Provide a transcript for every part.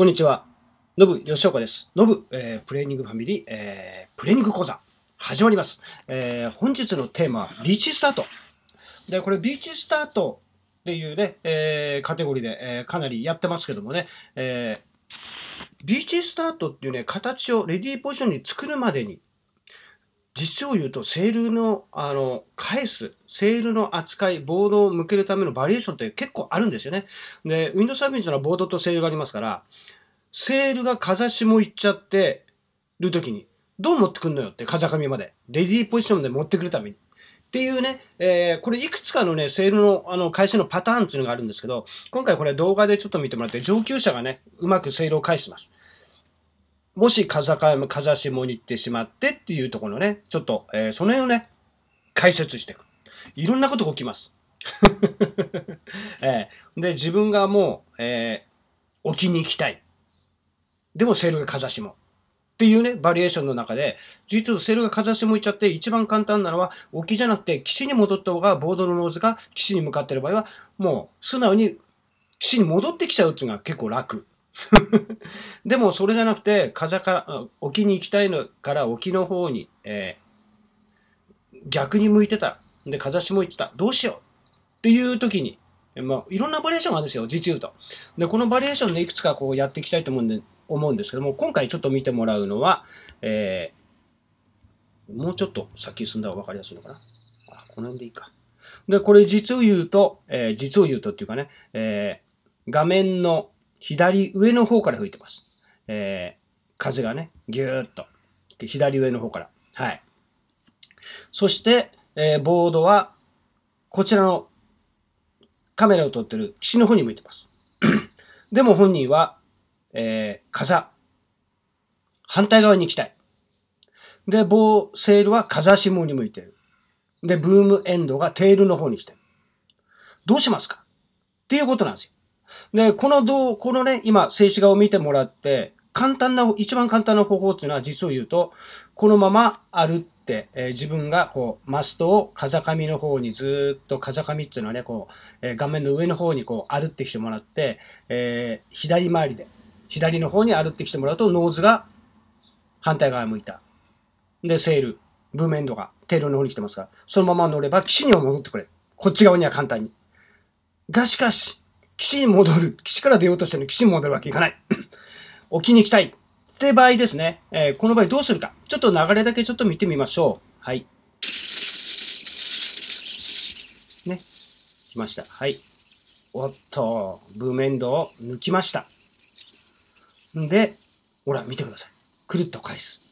こんにちは。のぶ吉岡です。のぶ、えー、プレーニングファミリー、えー、プレーニング講座、始まります。えー、本日のテーマは、ビーチスタート。で、これ、ビーチスタートっていうね、えカテゴリーで、えかなりやってますけどもね、えビーチスタートっていうね、形をレディーポジションに作るまでに、実を言うと、セールの、あの、返す、セールの扱い、ボードを向けるためのバリエーションって結構あるんですよね。で、Windows サービスのボードとセールがありますから、セールが風下行っちゃってる時に、どう持ってくんのよって、風上まで。レディーポジションで持ってくるために。っていうね、えー、これいくつかのね、セールのあの返しのパターンっていうのがあるんですけど、今回これ動画でちょっと見てもらって、上級者がね、うまくセールを返します。もし風風下に行ってしまってっていうところね、ちょっと、えー、その辺をね、解説していく。いろんなことが起きます。えー、で、自分がもう、えー、沖に行きたい。でもセールが風下。っていうね、バリエーションの中で、実はセールが風下行っちゃって一番簡単なのは、沖じゃなくて岸に戻った方が、ボードのノーズが岸に向かってる場合は、もう素直に岸に戻ってきちゃうっていうのが結構楽。でもそれじゃなくて風か沖に行きたいのから沖の方に、えー、逆に向いてたで風下行ってたどうしようっていう時に、まあ、いろんなバリエーションがあるんですよ実言うとでこのバリエーションでいくつかこうやっていきたいと思うんで思うんですけども今回ちょっと見てもらうのは、えー、もうちょっと先進んだ方が分かりやすいのかなあこの辺でいいかでこれ実を言うと、えー、実を言うとっていうかね、えー、画面の左上の方から吹いてます。えー、風がね、ぎゅーっと。左上の方から。はい。そして、えー、ボードは、こちらのカメラを撮ってる岸の方に向いてます。でも本人は、えー、風、反対側に行きたい。で、棒、セールは風下に向いてる。で、ブームエンドがテールの方にしてる。どうしますかっていうことなんですよ。で、この動、このね、今、静止画を見てもらって、簡単な、一番簡単な方法っていうのは実を言うと、このまま歩って、えー、自分がこう、マストを風上の方にずっと風上っていうのはね、こう、えー、画面の上の方にこう歩ってきてもらって、えー、左回りで、左の方に歩ってきてもらうと、ノーズが反対側向いた。で、セール、ブーメンドがールの方に来てますから、そのまま乗れば岸には戻ってくれ。こっち側には簡単に。がしかし、岸に戻る。岸から出ようとしてるのに岸に戻るわけいかない。沖 に行きたい。って場合ですね、えー、この場合どうするか。ちょっと流れだけちょっと見てみましょう。はい。ね。来ました。はい。おっと、ブーメンドを抜きました。んで、ほら、見てください。くるっと返す。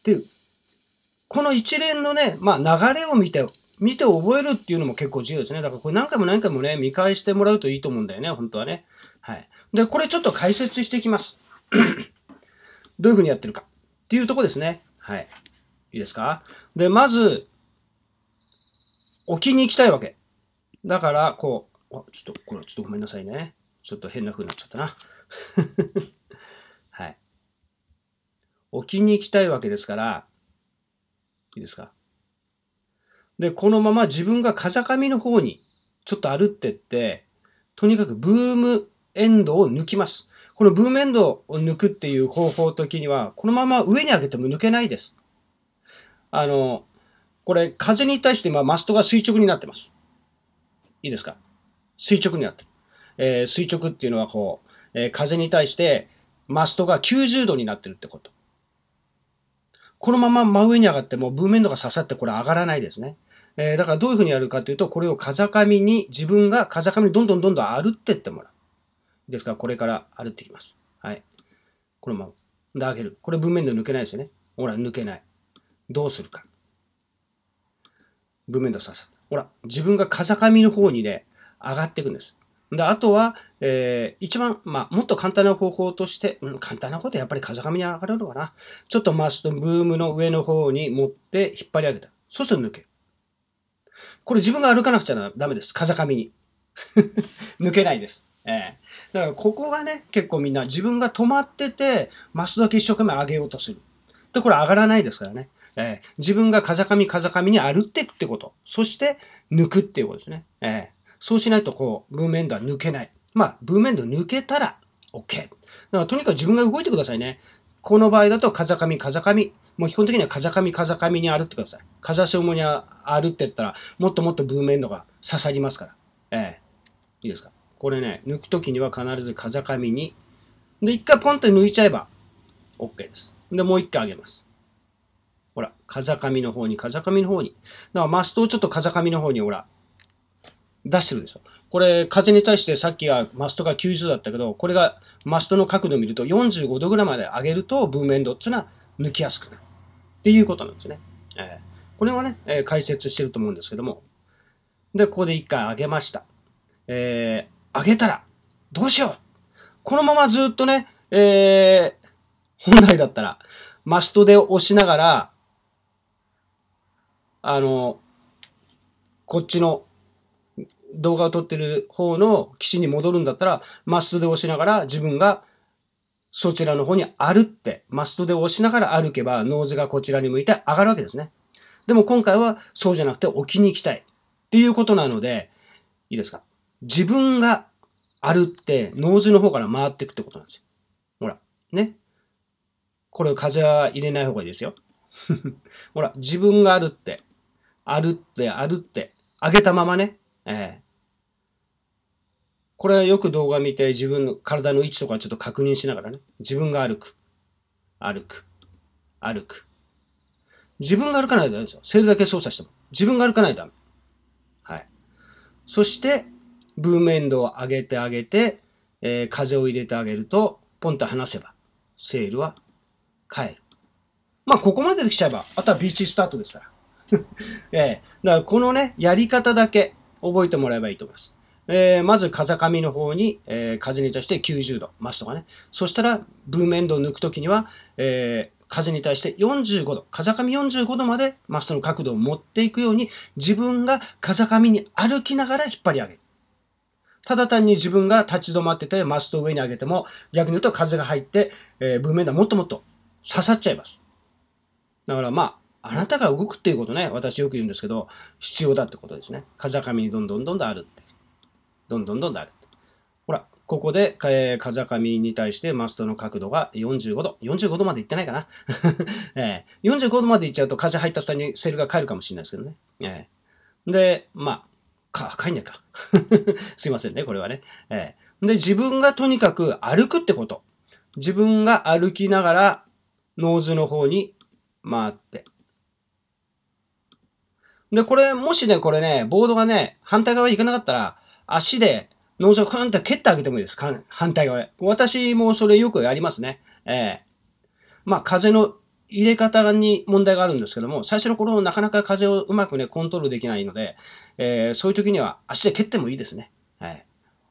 っていう。この一連のね、まあ流れを見て見て覚えるっていうのも結構重要ですね。だからこれ何回も何回もね、見返してもらうといいと思うんだよね、本当はね。はい。で、これちょっと解説していきます。どういうふうにやってるかっていうとこですね。はい。いいですかで、まず、置きに行きたいわけ。だから、こう、あ、ちょっと、これちょっとごめんなさいね。ちょっと変な風になっちゃったな。はい。置きに行きたいわけですから、いいですかで、このまま自分が風上の方にちょっと歩ってって、とにかくブームエンドを抜きます。このブームエンドを抜くっていう方法きには、このまま上に上げても抜けないです。あの、これ風に対して今マストが垂直になってます。いいですか垂直になってる。えー、垂直っていうのはこう、えー、風に対してマストが90度になってるってこと。このまま真上に上がっても、ブームエンドが刺さってこれ上がらないですね。えー、だからどういうふうにやるかというと、これを風上に、自分が風上にどんどんどんどん歩ってってもらう。ですから、これから歩ってきます。はい。このまま。で、上げる。これ文面で抜けないですよね。ほら、抜けない。どうするか。文面でささ。ほら、自分が風上の方にね、上がっていくんです。で、あとは、えー、一番、まあ、もっと簡単な方法として、うん、簡単なことはやっぱり風上に上がるのかな。ちょっと回すと、ブームの上の方に持って引っ張り上げた。そうすると抜ける。これ自分が歩かなくちゃダメです。風上に。抜けないです。ええー、だからここがね、結構みんな自分が止まってて、マスだけ一生懸命上げようとする。で、これ上がらないですからね。えー、自分が風上風上に歩っていくってこと。そして、抜くっていうことですね。えー、そうしないと、こう、ブーメンドは抜けない。まあ、ブーメンド抜けたら、OK。だからとにかく自分が動いてくださいね。この場合だと、風上風上。もう基本的には風上風上に歩ってください。風下に歩ってったら、もっともっとブーメンドが刺さりますから。ええー、いいですか。これね、抜くときには必ず風上に。で、一回ポンって抜いちゃえば、OK です。で、もう一回上げます。ほら、風上の方に、風上の方に。だから、マストをちょっと風上の方に、ほら、出してるでしょ。これ、風に対してさっきはマストが90だったけど、これがマストの角度を見ると45度ぐらいまで上げると、ブーメンドっていうのは抜きやすくなる。っていうことなんですね。えー、これはね、えー、解説してると思うんですけども。で、ここで一回上げました。えー、上げたら、どうしようこのままずっとね、えー、本来だったら、マストで押しながら、あの、こっちの動画を撮ってる方の岸に戻るんだったら、マストで押しながら自分がそちらの方に歩って、マストで押しながら歩けば、ノーズがこちらに向いて上がるわけですね。でも今回はそうじゃなくて置きに行きたいっていうことなので、いいですか自分が歩って、ノーズの方から回っていくってことなんですよ。ほら、ね。これ風は入れない方がいいですよ。ほら、自分が歩って、歩って、歩って、上げたままね、えこれはよく動画見て自分の体の位置とかちょっと確認しながらね、自分が歩く、歩く、歩く。自分が歩かないとダメですよ。セールだけ操作しても。自分が歩かないとダメ。はい。そして、ブームエンドを上げて上げて、えー、風を入れてあげると、ポンと離せば、セールは帰る。まあ、ここまでできちゃえば、あとはビーチスタートですから。ええー、だからこのね、やり方だけ覚えてもらえばいいと思います。えー、まず風上の方に、えー、風に対して90度、マストがね。そしたら、ブーメンドを抜くときには、えー、風に対して45度、風上45度までマストの角度を持っていくように、自分が風上に歩きながら引っ張り上げる。ただ単に自分が立ち止まってて、マストを上に上げても、逆に言うと風が入って、えー、ブーメンドはもっともっと刺さっちゃいます。だからまあ、あなたが動くっていうことね、私よく言うんですけど、必要だってことですね。風上にどんどんどんどんあるって。どんどんどんどんある。ほら、ここで、えー、風上に対してマストの角度が45度。45度までいってないかな、えー、?45 度までいっちゃうと風入った途端にセルが帰るかもしれないですけどね。えー、で、まあ、か、帰んないか。すいませんね、これはね。えー、で、自分がとにかく歩くってこと。自分が歩きながら、ノーズの方に回って。で、これ、もしね、これね、ボードがね、反対側行かなかったら、足で脳卒クンと蹴ってあげてもいいです。反対側へ。私もそれよくやりますね。ええまあ、風の入れ方に問題があるんですけども、最初の頃なかなか風をうまくね、コントロールできないので、えー、そういう時には足で蹴ってもいいですね。はい。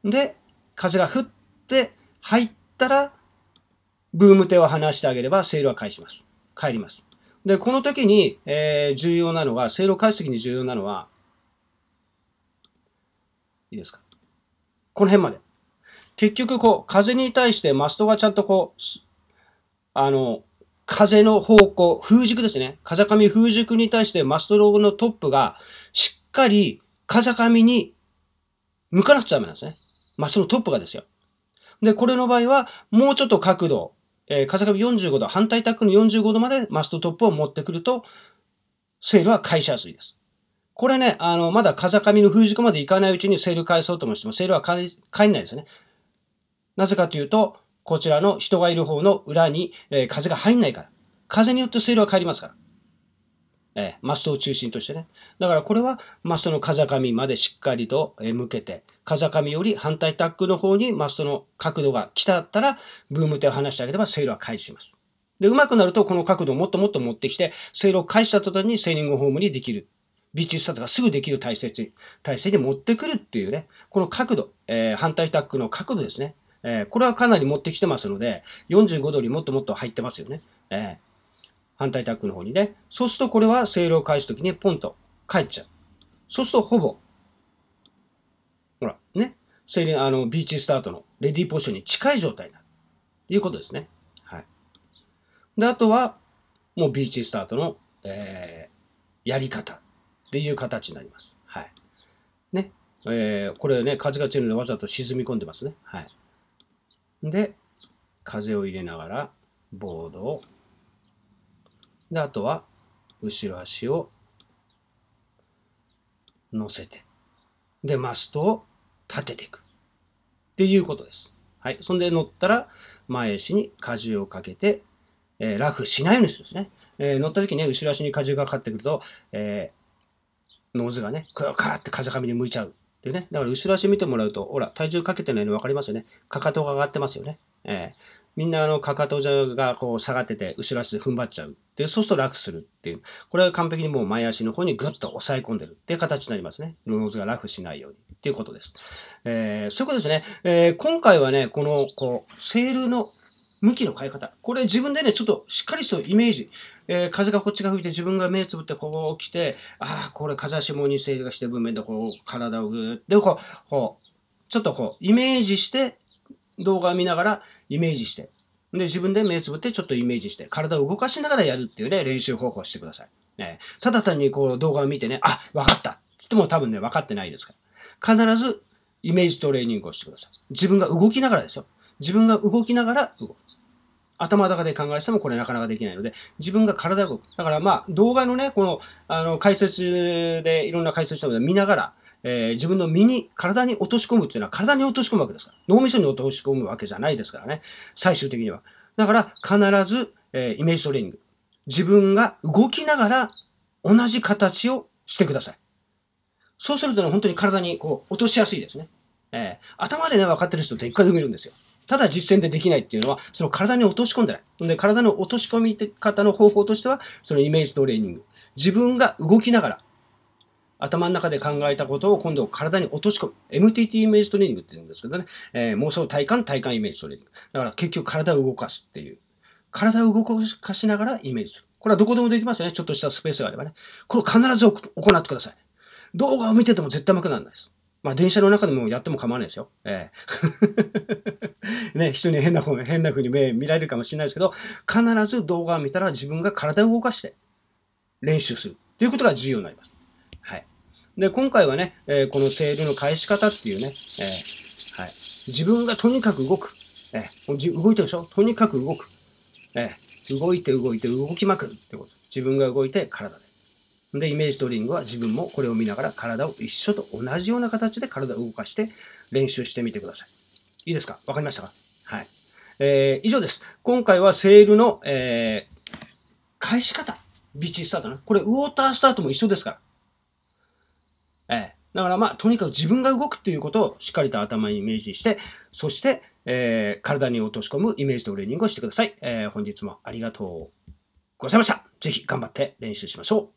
で、風が降って入ったら、ブーム手を離してあげれば、セールは返します。帰ります。で、この時に、えー、重要なのが、セールを返す時に重要なのは、いいですかこの辺まで。結局、こう、風に対してマストがちゃんとこう、あの、風の方向、風軸ですね。風上風軸に対してマストローのトップがしっかり風上に向かなくちゃダメなんですね。マストのトップがですよ。で、これの場合はもうちょっと角度、えー、風上45度、反対タックの45度までマストトップを持ってくると、セールは返しやすいです。これね、あの、まだ風上の封じ込まで行かないうちにセール返そうともしても、セールは返んないですね。なぜかというと、こちらの人がいる方の裏に、えー、風が入んないから。風によってセールは帰りますから。えー、マストを中心としてね。だからこれはマストの風上までしっかりと、え向けて、風上より反対タックの方にマストの角度が来たったら、ブーム手を離してあげればセールは返します。で、上手くなるとこの角度をもっともっと持ってきて、セールを返した途端にセーリングホームにできるチスしたとかすぐできる体制体制に持ってくるっていうね、この角度、えー、反対タックの角度ですね、えー、これはかなり持ってきてますので、45度よりもっともっと入ってますよね。えー、反対タックの方にね。そうするとこれはセールを返すときにポンと返っちゃう。そうするとほぼ、ほら、ね、セール、あの、ビーチスタートのレディーポジションに近い状態だ。ということですね。はい。で、あとは、もうビーチスタートの、えー、やり方。っていう形になります。はい。ね。えー、これね、風が強いのでわざと沈み込んでますね。はい。で、風を入れながら、ボードを。で、あとは、後ろ足を乗せて。で、マストを立てていく。っていうことです。はい。そんで乗ったら、前足に荷重をかけて、えー、ラフしないようにするんですね。えー、乗った時に、ね、後ろ足に荷重がかかってくると、えーノーズがね、カーって風上に向いちゃう。でね、だから後ろ足見てもらうと、ほら、体重かけてないの分かりますよね。かかとが上がってますよね。えー、みんなあの、かかとがこう下がってて、後ろ足で踏ん張っちゃう。で、そうすると楽するっていう。これは完璧にもう前足の方にぐっと押さえ込んでるっていう形になりますね。脳ーズがラフしないようにっていうことです。えー、そういうことですね。えー、今回はね、この、こう、セールの向きの変え方。これ自分でね、ちょっとしっかりしたイメージ。えー、風がこっちが吹いて自分が目つぶってこう来て、ああ、これ風下に整理がして文面でこう体をぐーってこう、こう、ちょっとこう、イメージして、動画を見ながらイメージして。で、自分で目つぶってちょっとイメージして、体を動かしながらやるっていうね、練習方法をしてください。ね、ただ単にこう動画を見てね、あ、わかったって言っても多分ね、分かってないですから。必ずイメージトレーニングをしてください。自分が動きながらですよ。自分が動きながら動く。頭の中で考えしてもこれなかなかできないので、自分が体動く。だからまあ動画のね、この、あの、解説でいろんな解説ので、見ながら、えー、自分の身に、体に落とし込むっていうのは体に落とし込むわけですから。脳みそに落とし込むわけじゃないですからね。最終的には。だから必ず、えー、イメージトレーニング。自分が動きながら同じ形をしてください。そうするとね、本当に体にこう落としやすいですね。えー、頭でね、分かってる人って一回でも見るんですよ。ただ実践でできないっていうのは、その体に落とし込んでない。で、体の落とし込み方の方法としては、そのイメージトレーニング。自分が動きながら、頭の中で考えたことを今度体に落とし込む。MTT イメージトレーニングって言うんですけどね、えー、妄想体感、体感イメージトレーニング。だから結局体を動かすっていう。体を動かしながらイメージする。これはどこでもできますよね。ちょっとしたスペースがあればね。これを必ず行ってください。動画を見てても絶対うまくならないです。まあ、電車の中でもやっても構わないですよ。ええ。ね、人に変な、変な風に目見られるかもしれないですけど、必ず動画を見たら自分が体を動かして練習するということが重要になります。はい。で、今回はね、えー、この声量の返し方っていうね、えー、はい。自分がとにかく動く。えー、動いてるでしょとにかく動く。えー、動いて動いて動きまくるってこと。自分が動いて体で。で、イメージトレーニングは自分もこれを見ながら体を一緒と同じような形で体を動かして練習してみてください。いいですかわかりましたかはい。えー、以上です。今回はセールの、えー、返し方。ビーチスタートな。これ、ウォータースタートも一緒ですから。えー、だからまあ、とにかく自分が動くっていうことをしっかりと頭にイメージして、そして、えー、体に落とし込むイメージトレーニングをしてください。えー、本日もありがとうございました。ぜひ頑張って練習しましょう。